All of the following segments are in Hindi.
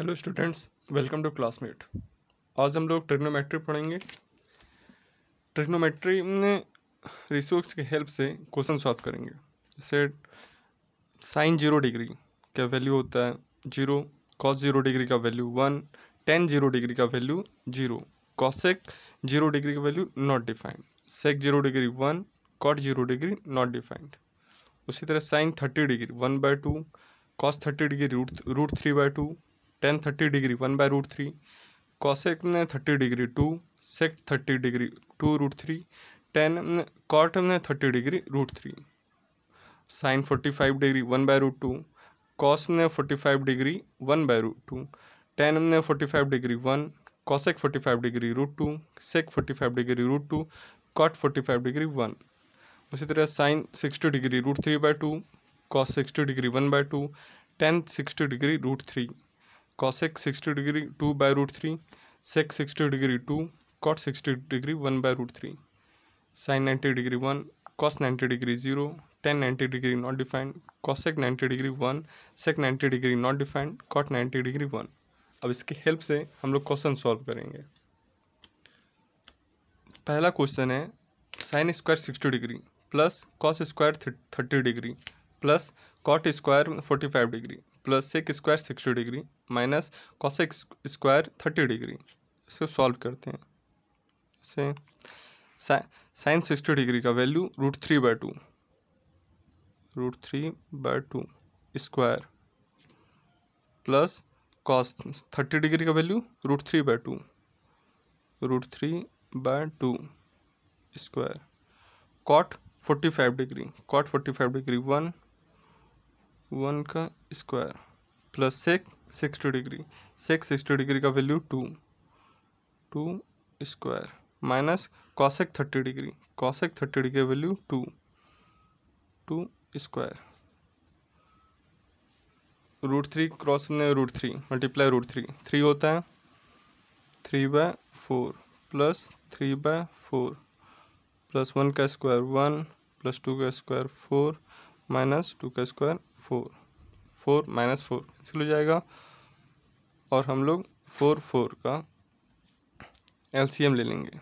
hello students welcome to classmate आज हम लोग ट्रिग्नोमेट्री पढ़ेंगे ट्रिग्नोमेट्री में रिसोर्स की हेल्प से क्वेश्चन सॉल्व करेंगे जैसे साइन जीरो डिग्री का वैल्यू होता है जीरो कॉस जीरो डिग्री का value one tan zero degree का value zero cosec zero degree का value not defined sec zero degree one cot zero degree not defined उसी तरह sine thirty degree one by two cos thirty degree root root three by two tan thirty degree one by root three cosec ने thirty degree two sec thirty degree two root three tan ने कॉट ने thirty degree root three sine forty five degree one by root two cos ने forty five degree one by root two tan ने forty five degree one cosec forty five degree root two sec forty five degree root two cot forty five degree one उसी तरह sine sixty degree root three by two cos sixty degree one by two tan sixty degree root three cosec sixty degree two by root three sec sixty degree two cot sixty degree one by root three sine ninety degree one cos ninety degree zero tan ninety degree not defined cosec ninety degree one sec ninety degree not defined cot ninety degree one अब इसकी हेल्प से हम लोग क्वेश्चन सॉल्व करेंगे पहला क्वेश्चन है sine square sixty degree plus cos square thirty degree plus cot square forty five degree plus sec square sixty degree minus cosec square thirty degree इसको सॉल्व करते हैं से साइन सिक्सटी डिग्री का value root three by two root three by two square plus cos thirty degree का value root three by two root three by two square cot forty five degree cot forty five degree one one का square plus sec sixty degree sec sixty degree का value two two square minus cosec thirty degree cosec thirty degree का value two two square root three cross में root three multiply root three three होता है three by four plus three by four plus one का स्क्वायर वन प्लस टू का स्क्वायर फोर माइनस टू का square four four minus four cancel हो जाएगा और हम लोग फोर फोर का एलसीएम ले लेंगे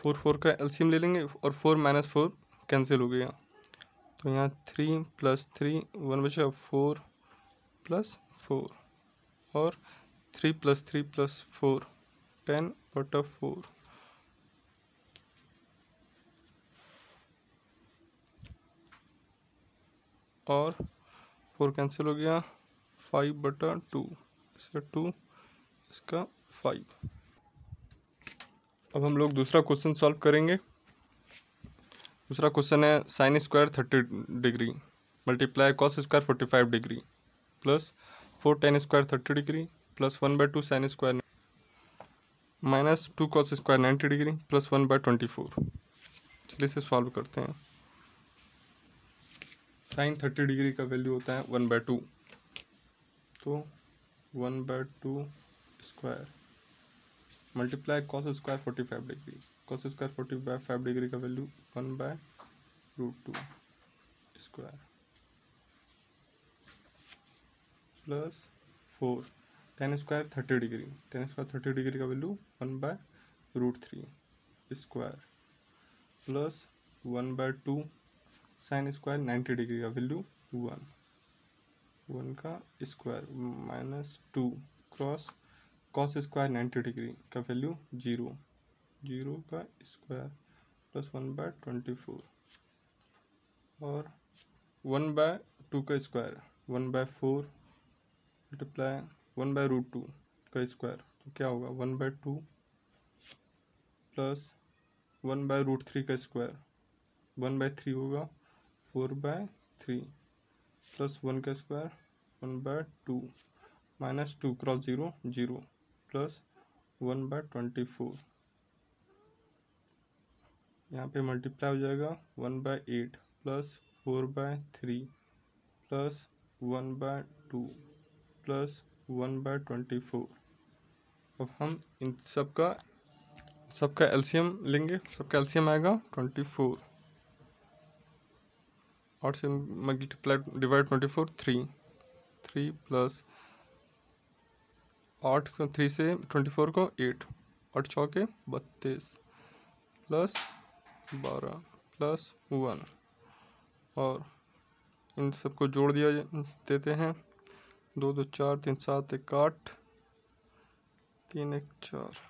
फोर फोर का एलसीएम ले लेंगे और फोर माइनस फोर कैंसिल हो गया तो यहाँ थ्री प्लस थ्री वन बचा फोर प्लस फोर और three plus three plus four ten बटा फोर और फोर कैंसिल हो गया फाइव बटा टू इसका टू इसका फाइव अब हम लोग दूसरा क्वेश्चन सॉल्व करेंगे दूसरा क्वेश्चन है sine square thirty degree multiply cos square forty five degree plus four tan square thirty degree plus one by two sine square minus two cos square ninety degree plus one by twenty four चलिए इसे सॉल्व करते हैं साइन थर्टी डिग्री का वैल्यू होता है वन बाय टू तो one by two square multiply cos square forty five degree cos square forty by five degree का value one by root two square plus four tan square thirty degree tan square thirty degree का value one by root three square plus one by two sine square ninety degree का वैल्यू वन वन का square minus two cross cos square ninety degree का वैल्यू जीरो जीरो का square plus one by twenty four और वन बाय टू का square one by four multiply one by root two का स्क्वायर तो क्या होगा one by two plus one by root three का स्क्वायर वन बाय थ्री होगा four by three plus one का square one by two minus two cross zero zero plus one by twenty four यहाँ पे मल्टीप्लाई हो जाएगा one by eight plus four by three plus one by two plus one by twenty four अब हम इन सबका सबका एलसीएम लेंगे सबका एलसीएम आएगा ट्वेंटी फोर और से multiply divide twenty four three three plus आठ को थ्री से ट्वेंटी फोर को एट आठ चौके बत्तीस प्लस बारह प्लस वन और इन सबको जोड़ दिया देते हैं दो दो चार तीन सात एक आठ तीन एक चार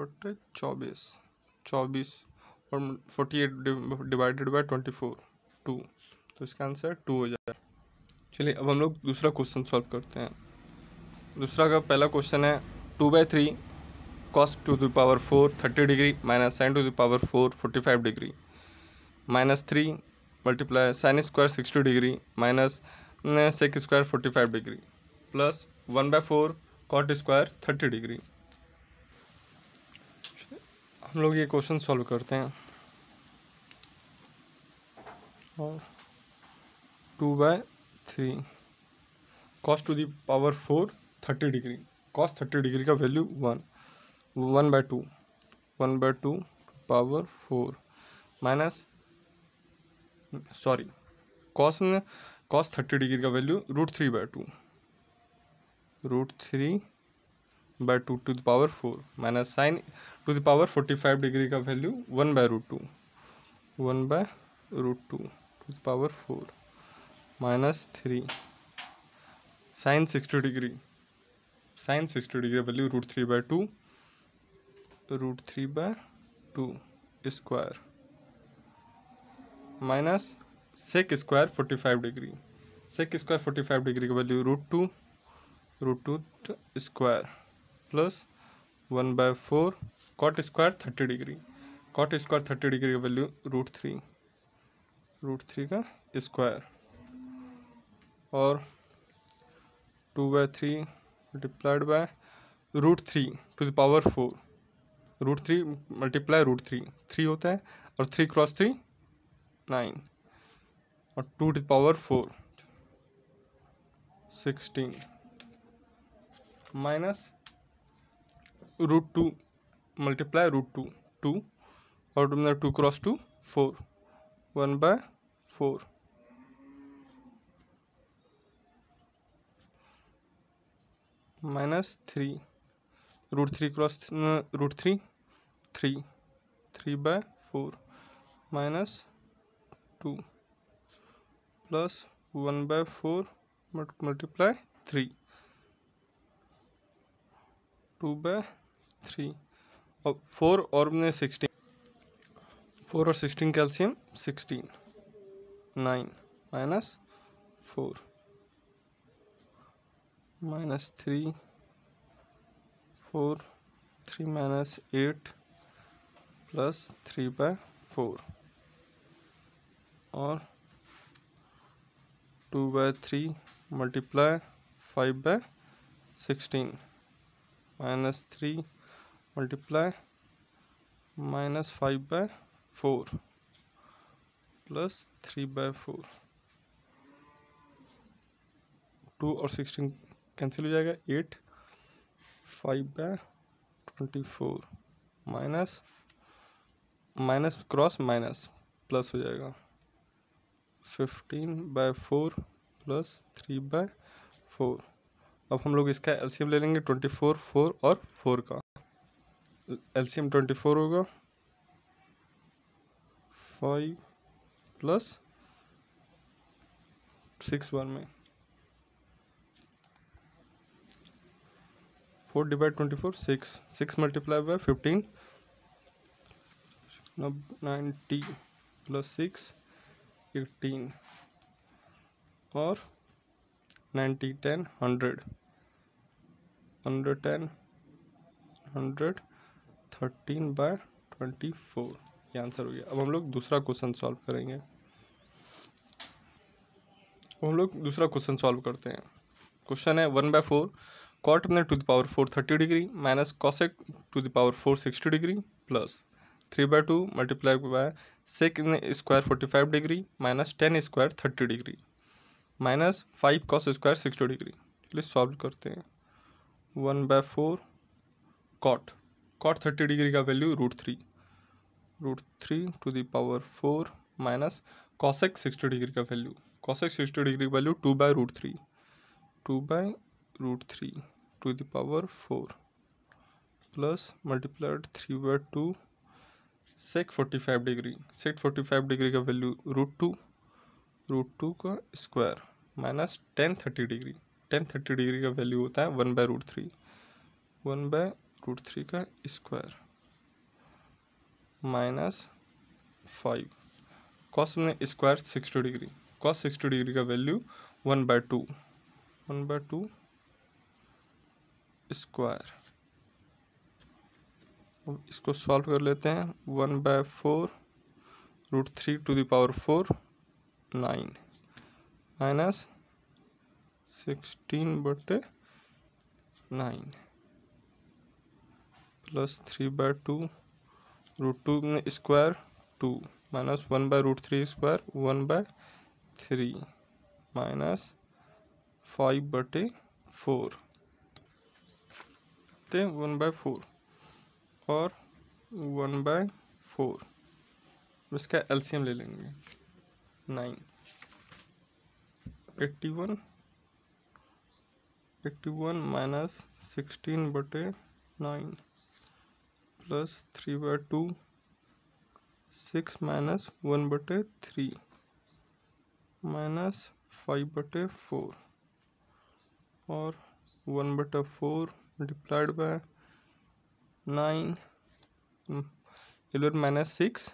बटे चौबीस चौबीस और forty eight divided by twenty four two तो इसका आंसर टू हो जाएगा चलिए अब हम लोग दूसरा क्वेश्चन सॉल्व करते हैं दूसरा का पहला क्वेश्चन है two by three cos to the power four thirty degree minus sine to the power four forty five degree minus three multiply sine square sixty degree minus sec square forty five degree plus one by four cot square thirty degree हम लोग ये क्वेश्चन सॉल्व करते हैं और two by three cos to the power four thirty degree cos thirty degree का value one one by two one by two power four minus sorry cos में कॉस थर्टी डिग्री का value root three by two root three by two to the power four minus sine to the power forty five degree का value one by root two one by root two to the power four minus three sine sixty degree sine sixty degree value root three by two root three by two square minus sec square forty five degree sec square forty five degree का value root two root two square plus one by four cot square thirty degree cot square thirty degree का value root three root three का स्क्वायर और two by three multiplied by root three to the power four root three multiply root three three होता है और थ्री क्रॉस थ्री नाइन और two to power four sixteen minus root two multiply root two two और two cross two four one by four minus three root three cross root three three three by four minus two plus one by four multiply three two by three और फोर और सिक्सटीन फोर और sixteen calcium sixteen nine minus four minus three four three minus eight plus three by four और two by three multiply five by sixteen minus three multiply minus five by four plus three by four two और सिक्सटीन कैंसिल हो जाएगा eight five by twenty four minus minus cross minus plus हो जाएगा fifteen by four plus three by four अब हम लोग इसका एलसीएम ले लेंगे ट्वेंटी फोर फोर और फोर का एलसीएम ट्वेंटी फोर होगा फाइव प्लस सिक्स बार में four divide twenty four six six multiply by fifteen ninety plus six eighteen और ninety ten hundred hundred ten hundred thirteen by twenty four ये आंसर हो गया अब हम लोग दूसरा क्वेश्चन सॉल्व करेंगे हम लोग दूसरा क्वेश्चन सॉल्व करते हैं क्वेश्चन है वन बाय फोर कॉट अपने to the power four thirty degree minus cosec to the power four sixty degree plus three by two multiply by sec square forty five degree minus tan square thirty degree minus five cos square sixty degree चलिए सॉल्व करते हैं one by four cot cot thirty degree का value root three root three to the power four minus cosec sixty degree का वैल्यू कॉसेक सिक्सटी डिग्री की value two by root three two by root three to the power four plus multiplied three by two sec forty five degree sec forty five degree का value root two root two का square minus tan thirty degree tan thirty degree का वैल्यू होता है one by root three one by root three का स्क्वायर माइनस फाइव कॉस में स्क्वायर सिक्सटी डिग्री उसका सिक्सटी डिग्री का value one by two one by two square इसको सॉल्व कर लेते हैं one by four root three to the power four nine minus sixteen बटे nine plus three by two root two square two minus one by root three square one by three minus five बटे फोर ते वन बाय फोर और वन बाय फोर इसका एलसीएम ले लेंगे nine eighty one eighty one minus sixteen बटे nine plus three by two six minus one बटे थ्री माइनस फाइव बटे फोर और वन बटे four multiplied by nine eleven hmm, minus six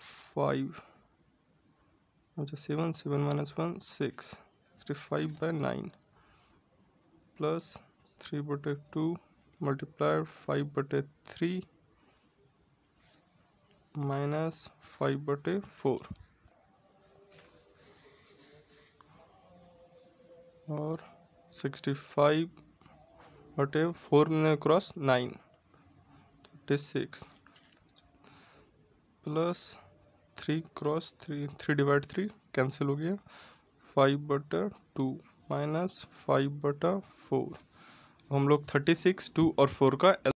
five अच्छा seven seven minus one six sixty five by nine plus three बटे टू मल्टीप्लाई फाइव बटे थ्री माइनस फाइव बटे फोर और सिक्सटी फाइव बटे फोर में cross nine thirty six plus three cross three three divide three cancel हो गया फाइव बटा टू माइनस फाइव बटा फोर हम लोग थर्टी सिक्स टू और फोर का